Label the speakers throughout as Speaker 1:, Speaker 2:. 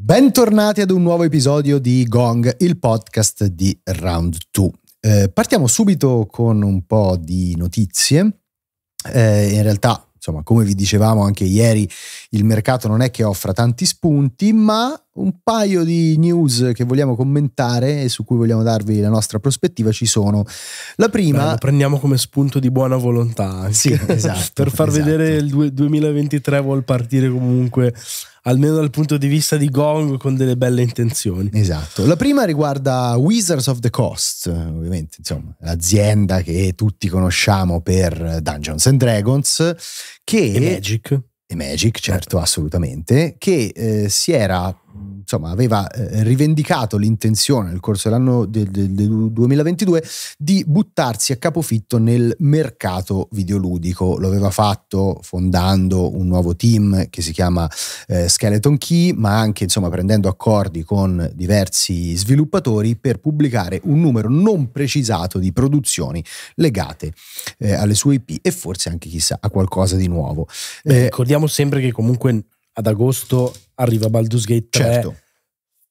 Speaker 1: Bentornati ad un nuovo episodio di Gong, il podcast di Round 2. Eh, partiamo subito con un po' di notizie. Eh, in realtà, insomma, come vi dicevamo anche ieri, il mercato non è che offra tanti spunti, ma un paio di news che vogliamo commentare e su cui vogliamo darvi la nostra prospettiva ci sono. La prima... Beh, la prendiamo come spunto di buona volontà. Anche. Sì, esatto. per far esatto.
Speaker 2: vedere il 2023 vuol partire comunque almeno dal punto di vista di Gong, con delle belle intenzioni. Esatto.
Speaker 1: La prima riguarda Wizards of the Coast, ovviamente, insomma, l'azienda che tutti conosciamo per Dungeons and Dragons, che... E Magic e Magic, certo, assolutamente, che eh, si era insomma, aveva eh, rivendicato l'intenzione nel corso dell'anno del, del, del, 2022 di buttarsi a capofitto nel mercato videoludico. Lo aveva fatto fondando un nuovo team che si chiama eh, Skeleton Key, ma anche insomma, prendendo accordi con diversi sviluppatori per pubblicare un numero non precisato di produzioni legate eh, alle sue IP e forse anche chissà a qualcosa di nuovo. Beh, eh, ricordiamo sempre che
Speaker 2: comunque ad agosto arriva Baldur's Gate 3. Certo.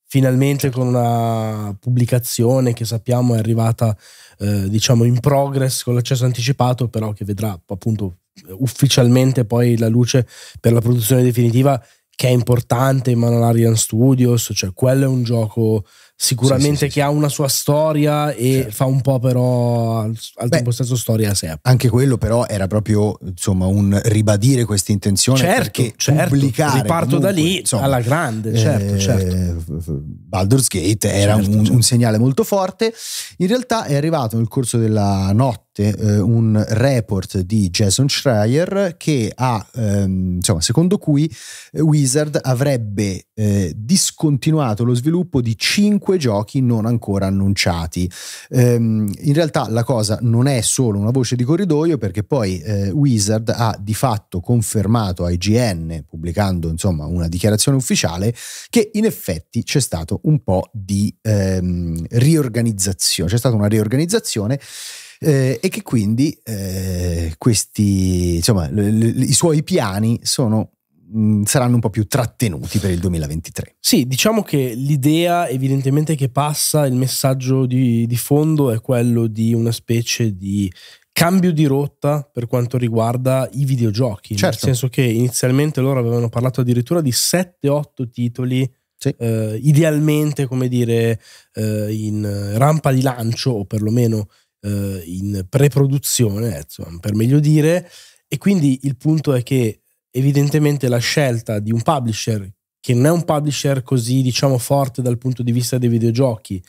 Speaker 2: Finalmente certo. con una pubblicazione che sappiamo è arrivata, eh, diciamo, in progress con l'accesso anticipato, però che vedrà appunto ufficialmente poi la luce per la produzione definitiva, che è importante in mano all'Arian Studios, cioè quello è un gioco
Speaker 1: sicuramente sì,
Speaker 2: sì, che ha una sua storia e certo. fa un po' però al, tempo stesso
Speaker 1: storia a sé. Anche quello però era proprio insomma un ribadire questa intenzione certo, perché certo. pubblicare riparto comunque, da lì insomma, alla grande, eh, certo, eh, certo. Baldur's Gate era certo, un, un, certo. segnale molto forte. In realtà è arrivato nel corso della notte eh, un report di Jason Schreier che ha ehm, insomma, secondo cui Wizard avrebbe eh, discontinuato lo sviluppo di 5 5 giochi non ancora annunciati. Ehm, in realtà la cosa non è solo una voce di corridoio perché poi eh, Wizard ha di fatto confermato a IGN, pubblicando insomma una dichiarazione ufficiale, che in effetti c'è stato un po' di ehm, riorganizzazione, c'è stata una riorganizzazione eh, e che quindi eh, questi, insomma, l- l- i suoi piani sono Mm, saranno un po' più trattenuti per il 2023.
Speaker 2: Sì, diciamo che l'idea evidentemente che passa, il messaggio di, di, fondo è quello di una specie di cambio di rotta per quanto riguarda i videogiochi, certo. nel senso che inizialmente loro avevano parlato addirittura di 7-8 titoli sì. eh, idealmente, come dire, eh, in rampa di lancio o perlomeno eh, in preproduzione, per meglio dire, e quindi il punto è che evidentemente la scelta di un publisher che non è un publisher così diciamo forte dal punto di vista dei videogiochi,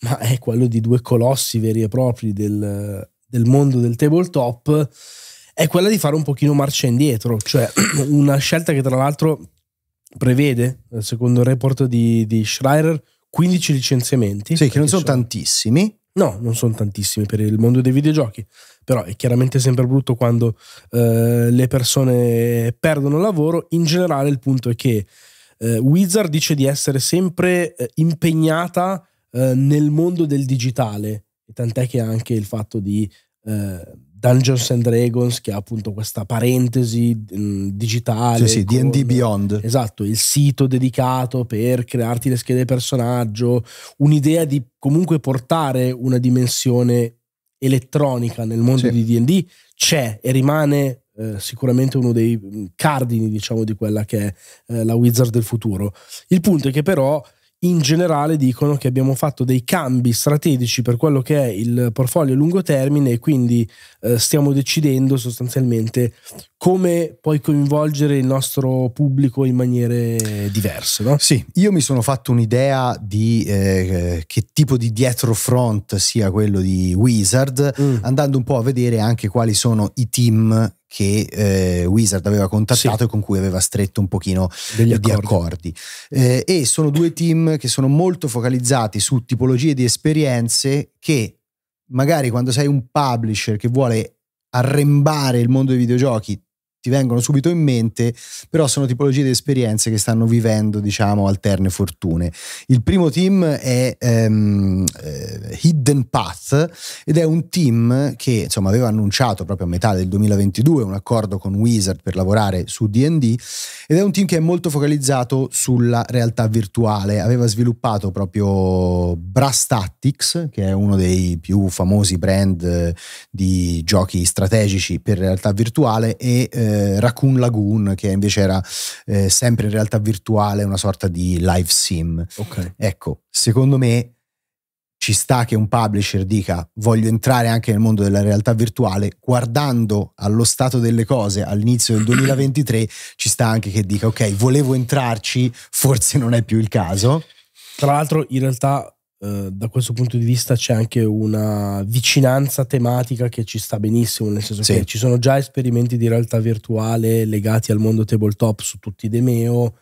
Speaker 2: ma è quello di due colossi veri e propri del, del mondo del tabletop, è quella di fare un pochino marcia indietro, cioè una scelta che tra l'altro prevede, secondo il report di, di Schreier, 15 licenziamenti. Sì, che non sono, sono tantissimi, No, non sono tantissimi per il mondo dei videogiochi, però è chiaramente sempre brutto quando eh, le persone perdono lavoro. In generale il punto è che eh, Wizard dice di essere sempre eh, impegnata eh, nel mondo del digitale, tant'è che anche il fatto di eh, Dungeons and Dragons, che ha appunto questa parentesi mh, digitale. Sì, sì, con, DD Beyond. Esatto, il sito dedicato per crearti le schede personaggio, un'idea di comunque portare una dimensione elettronica nel mondo sì. di DD c'è e rimane eh, sicuramente uno dei cardini, diciamo, di quella che è eh, la Wizard del futuro. Il punto è che però in generale dicono che abbiamo fatto dei cambi strategici per quello che è il portfolio a lungo termine e quindi eh, stiamo decidendo sostanzialmente come poi coinvolgere il nostro
Speaker 1: pubblico in maniere diverse. No? Sì, io mi sono fatto un'idea di eh, che tipo di dietro front sia quello di Wizard, mm. andando un po' a vedere anche quali sono i team che eh, Wizard aveva contattato sì. e con cui aveva stretto un pochino Degli accordi. accordi. Eh, e sono due team che sono molto focalizzati su tipologie di esperienze che magari quando sei un publisher che vuole arrembare il mondo dei videogiochi ti vengono subito in mente, però sono tipologie di esperienze che stanno vivendo, diciamo, alterne fortune. Il primo team è um, Hidden Path ed è un team che insomma, aveva annunciato proprio a metà del 2022 un accordo con Wizard per lavorare su DD ed è un team che è molto focalizzato sulla realtà virtuale. Aveva sviluppato proprio Brass Tactics, che è uno dei più famosi brand eh, di giochi strategici per realtà virtuale e eh, eh, Raccoon Lagoon, che invece era eh, sempre in realtà virtuale, una sorta di live sim. Okay. Ecco, secondo me ci sta che un publisher dica voglio entrare anche nel mondo della realtà virtuale, guardando allo stato delle cose all'inizio del 2023, ci sta anche che dica ok, volevo entrarci, forse non è più il caso. Tra l'altro, in realtà
Speaker 2: eh, da questo punto di vista c'è anche una vicinanza tematica che ci sta benissimo, nel senso sì. che ci sono già esperimenti di realtà virtuale legati al mondo tabletop su tutti i Demeo.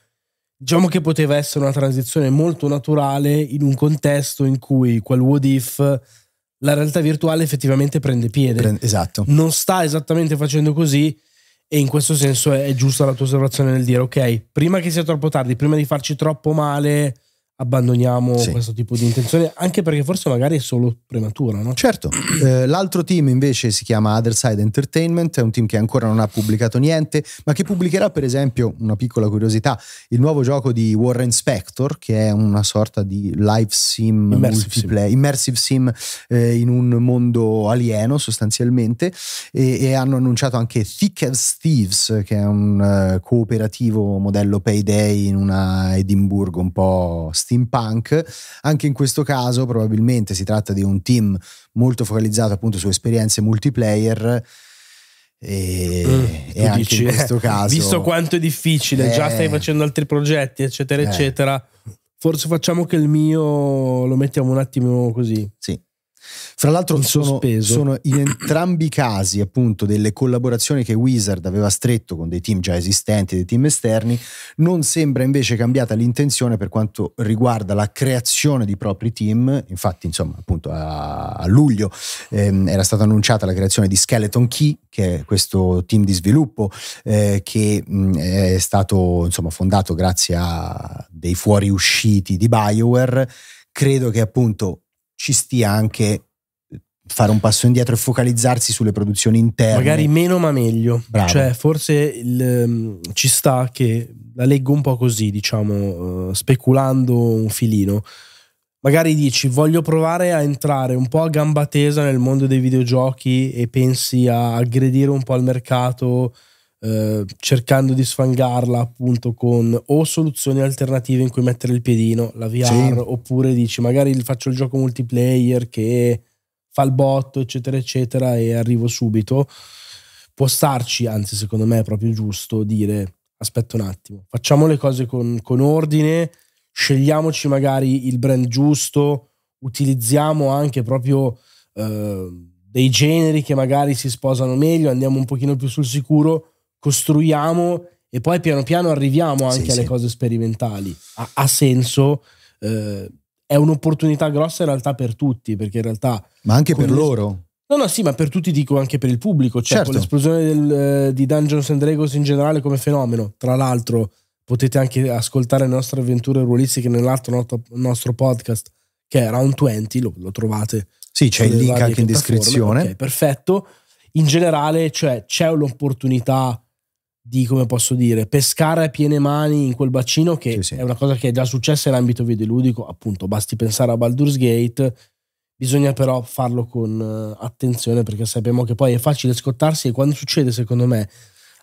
Speaker 2: Diciamo che poteva essere una transizione molto naturale in un contesto in cui quel what if la realtà virtuale effettivamente prende piede. Prende, esatto. Non sta esattamente facendo così e in questo senso è, è giusta la tua osservazione nel dire ok, prima che sia troppo tardi, prima di farci troppo male, abbandoniamo sì. questo tipo di
Speaker 1: intenzione, anche perché forse magari è solo prematura, no? Certo. Eh, l'altro team invece si chiama Otherside Entertainment, è un team che ancora non ha pubblicato niente, ma che pubblicherà per esempio, una piccola curiosità, il nuovo gioco di Warren Spector, che è una sorta di live sim immersive multiplayer, sim. immersive sim eh, in un mondo alieno sostanzialmente, e, e, hanno annunciato anche Thick as Thieves, che è un eh, cooperativo modello payday in una Edimburgo un po' steampunk. Anche in questo caso probabilmente si tratta di un team molto focalizzato appunto su esperienze multiplayer. E, mm, e anche dici, in questo caso, visto
Speaker 2: quanto è difficile, eh, già stai eh. facendo altri progetti, eccetera, eh. eccetera. Forse facciamo che il mio lo mettiamo un attimo così. Sì, fra l'altro sono, sono,
Speaker 1: in entrambi i casi appunto delle collaborazioni che Wizard aveva stretto con dei team già esistenti, dei team esterni, non sembra invece cambiata l'intenzione per quanto riguarda la creazione di propri team, infatti insomma appunto a, a luglio ehm, era stata annunciata la creazione di Skeleton Key, che è questo team di sviluppo eh, che mh, mm, è stato insomma fondato grazie a dei fuoriusciti di BioWare credo che appunto ci stia anche eh, fare un passo indietro e focalizzarsi sulle produzioni interne. Magari
Speaker 2: meno ma meglio. Bravo. Cioè, forse il, ehm, ci sta che la leggo un po' così, diciamo, eh, speculando un filino. Magari dici voglio provare a entrare un po' a gamba tesa nel mondo dei videogiochi e pensi a aggredire un po' al mercato eh, cercando di sfangarla appunto con o soluzioni alternative in cui mettere il piedino, la VR, sì. oppure dici magari faccio il gioco multiplayer che fa il botto, eccetera, eccetera, e arrivo subito. Può starci, anzi, secondo me è proprio giusto dire aspetta un attimo, facciamo le cose con, con ordine, scegliamoci magari il brand giusto, utilizziamo anche proprio eh, dei generi che magari si sposano meglio, andiamo un pochino più sul sicuro, costruiamo e poi piano piano arriviamo anche sì, alle sì. cose sperimentali. Ha, ha senso. Eh, è un'opportunità grossa in realtà per tutti, perché in realtà... Ma anche per loro. No, no, sì, ma per tutti dico anche per il pubblico, cioè certo. con l'esplosione del, eh, di Dungeons and Dragons in generale come fenomeno. Tra l'altro potete anche ascoltare le nostre avventure ruolistiche nell'altro noto, nostro podcast che è Round 20, lo, lo trovate. Sì, c'è il link anche in descrizione. Ok, perfetto. In generale, cioè, c'è un'opportunità di, come posso dire, pescare a piene mani in quel bacino che sì, sì. è una cosa che è già successa in ambito videoludico, appunto, basti pensare a Baldur's Gate, bisogna però farlo con eh, attenzione perché sappiamo che poi è facile scottarsi e quando succede, secondo me,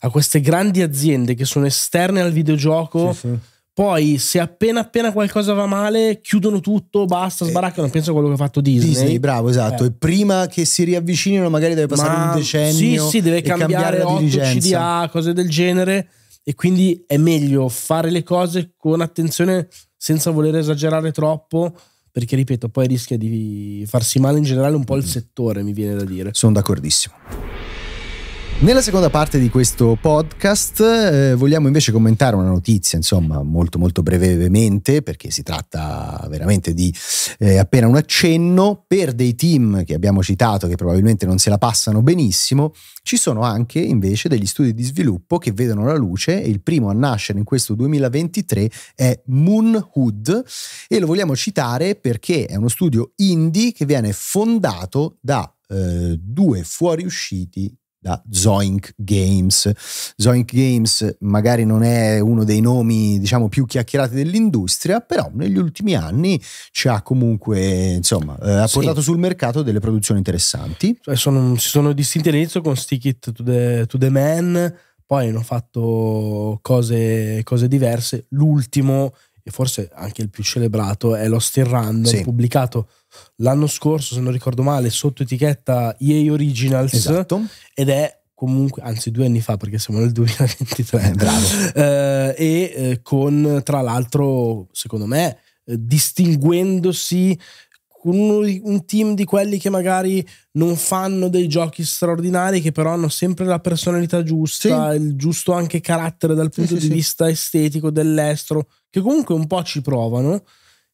Speaker 2: a queste grandi aziende che sono esterne al videogioco... Sì, poi, se appena appena qualcosa va male, chiudono tutto, basta,
Speaker 1: eh. sbaraccano. Penso a quello che ha fatto Disney. Disney, bravo, esatto. Eh. E prima che si riavvicinino, magari deve passare Ma un decennio. Sì, sì, deve cambiare, cambiare la dirigenza. CDA,
Speaker 2: cose del genere. E quindi è meglio fare le cose con attenzione, senza voler esagerare troppo perché
Speaker 1: ripeto poi rischia di farsi male in generale un po' il mm. settore mi viene da dire sono d'accordissimo nella seconda parte di questo podcast eh, vogliamo invece commentare una notizia, insomma, molto molto brevemente, perché si tratta veramente di eh, appena un accenno, per dei team che abbiamo citato che probabilmente non se la passano benissimo, ci sono anche invece degli studi di sviluppo che vedono la luce e il primo a nascere in questo 2023 è Moonhood e lo vogliamo citare perché è uno studio indie che viene fondato da eh, due fuoriusciti da Zoink Games. Zoink Games magari non è uno dei nomi diciamo più chiacchierati dell'industria, però negli ultimi anni ci ha comunque insomma eh, ha portato sul mercato delle produzioni interessanti. Cioè, sono, si sono distinti
Speaker 2: all'inizio con Stick It to the, to the Man, poi hanno fatto cose, cose diverse. L'ultimo e forse anche il più celebrato, è lo Still Random, sì. pubblicato l'anno scorso, se non ricordo male, sotto etichetta EA Originals. Esatto. Ed è comunque, anzi due anni fa perché siamo nel 2023. Eh, bravo. Eh, e eh, con, tra l'altro, secondo me, eh, distinguendosi un, team di quelli che magari non fanno dei giochi straordinari, che però hanno sempre la personalità giusta, sì. il giusto anche carattere dal punto sì, di sì, vista estetico dell'estero, che comunque un po' ci provano.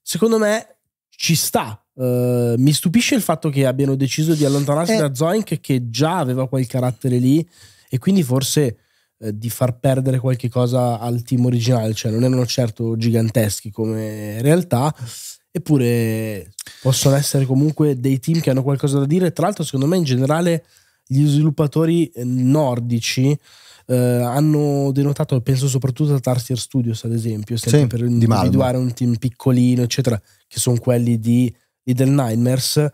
Speaker 2: Secondo me ci sta. Uh, mi stupisce il fatto che abbiano deciso di allontanarsi eh. da Zoink che già aveva quel carattere lì e quindi forse eh, di far perdere qualche cosa al team originale, cioè non erano certo giganteschi come realtà eppure possono essere comunque dei team che hanno qualcosa da dire. Tra l'altro, secondo me, in generale, gli sviluppatori eh, nordici. Eh, hanno denotato, penso soprattutto a Tarsier Studios ad esempio, sì, per individuare un team piccolino, eccetera, che sono quelli di Little Nightmares.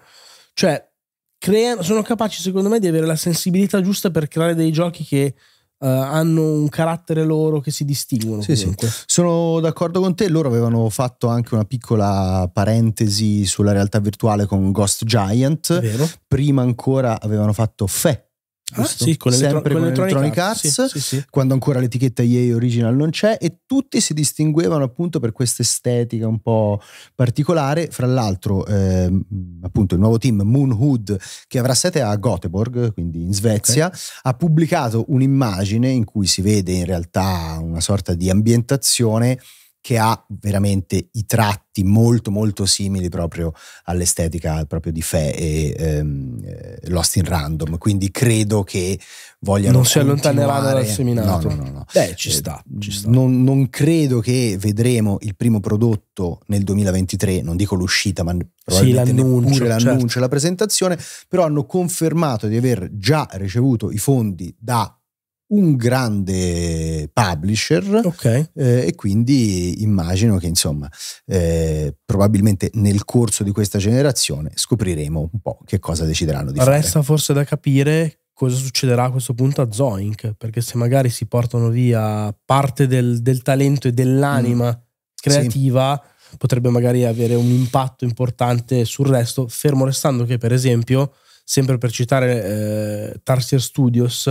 Speaker 2: Cioè, creano, sono capaci secondo me di avere la sensibilità giusta per creare dei giochi che Uh, hanno un carattere loro che si distinguono. Sì, sì.
Speaker 1: Sono d'accordo con te, loro avevano fatto anche una piccola parentesi sulla realtà virtuale con Ghost Giant, Vero. prima ancora avevano fatto Fe Ah, sì, con sempre con Electronic Arts, sì, sì, quando ancora l'etichetta EA Original non c'è e tutti si distinguevano appunto per questa estetica un po' particolare, fra l'altro eh, appunto il nuovo team Moon Hood che avrà sede a Göteborg, quindi in Svezia, okay. ha pubblicato un'immagine in cui si vede in realtà una sorta di ambientazione che ha veramente i tratti molto molto simili proprio all'estetica proprio di Fe e ehm, eh, Lost in Random, quindi credo che vogliano Non si allontanerà dal seminato. No, no, no, no. Beh, ci eh, sta, ci sta. Non, non, credo che vedremo il primo prodotto nel 2023, non dico l'uscita, ma sì, l'annuncio, certo. l'annuncio certo. la presentazione, però hanno confermato di aver già ricevuto i fondi da un grande publisher okay. eh, e quindi immagino che insomma eh, probabilmente nel corso di questa generazione scopriremo un po' che cosa decideranno di Resta fare. Resta
Speaker 2: forse da capire cosa succederà a questo punto a Zoink perché se magari si portano via parte del, del talento e dell'anima mm. creativa sì. potrebbe magari avere un impatto importante sul resto fermo restando che per esempio sempre per citare eh, Tarsier Studios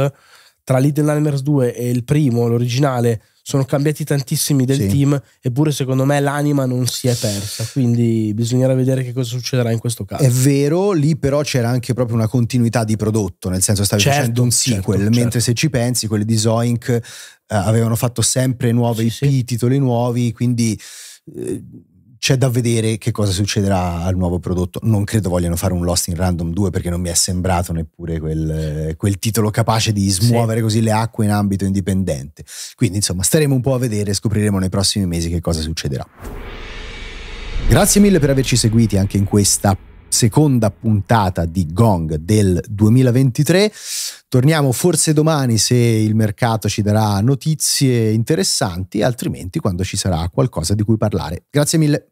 Speaker 2: tra Little Nightmares 2 e il primo, l'originale, sono cambiati tantissimi del sì. team, eppure secondo me l'anima non si è persa, quindi bisognerà vedere che cosa succederà in questo caso. È
Speaker 1: vero, lì però c'era anche proprio una continuità di prodotto, nel senso stavi certo, facendo un sequel, certo, certo. mentre certo. se ci pensi quelli di Zoink eh, avevano fatto sempre nuove sì, IP, sì. titoli nuovi, quindi eh, c'è da vedere che cosa succederà al nuovo prodotto. Non credo vogliano fare un Lost in Random 2 perché non mi è sembrato neppure quel, quel titolo capace di smuovere sì. così le acque in ambito indipendente. Quindi insomma staremo un po' a vedere e scopriremo nei prossimi mesi che cosa succederà. Grazie mille per averci seguiti anche in questa seconda puntata di Gong del 2023. Torniamo forse domani se il mercato ci darà notizie interessanti, altrimenti quando ci sarà qualcosa di cui parlare. Grazie mille.